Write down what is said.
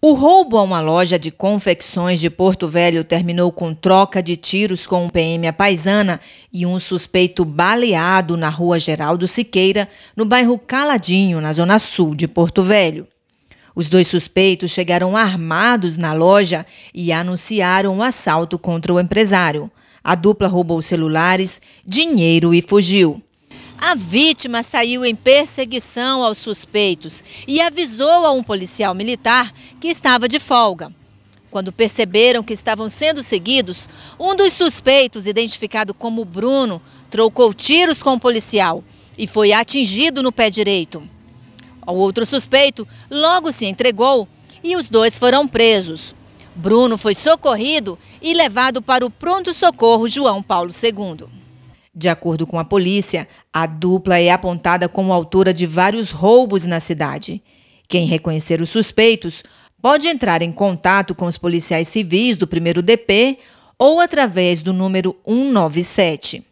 O roubo a uma loja de confecções de Porto Velho terminou com troca de tiros com um PM paisana e um suspeito baleado na rua Geraldo Siqueira, no bairro Caladinho, na zona sul de Porto Velho. Os dois suspeitos chegaram armados na loja e anunciaram o um assalto contra o empresário. A dupla roubou celulares, dinheiro e fugiu. A vítima saiu em perseguição aos suspeitos e avisou a um policial militar que estava de folga. Quando perceberam que estavam sendo seguidos, um dos suspeitos, identificado como Bruno, trocou tiros com o policial e foi atingido no pé direito. O outro suspeito logo se entregou e os dois foram presos. Bruno foi socorrido e levado para o pronto-socorro João Paulo II. De acordo com a polícia, a dupla é apontada como autora de vários roubos na cidade. Quem reconhecer os suspeitos pode entrar em contato com os policiais civis do 1 DP ou através do número 197.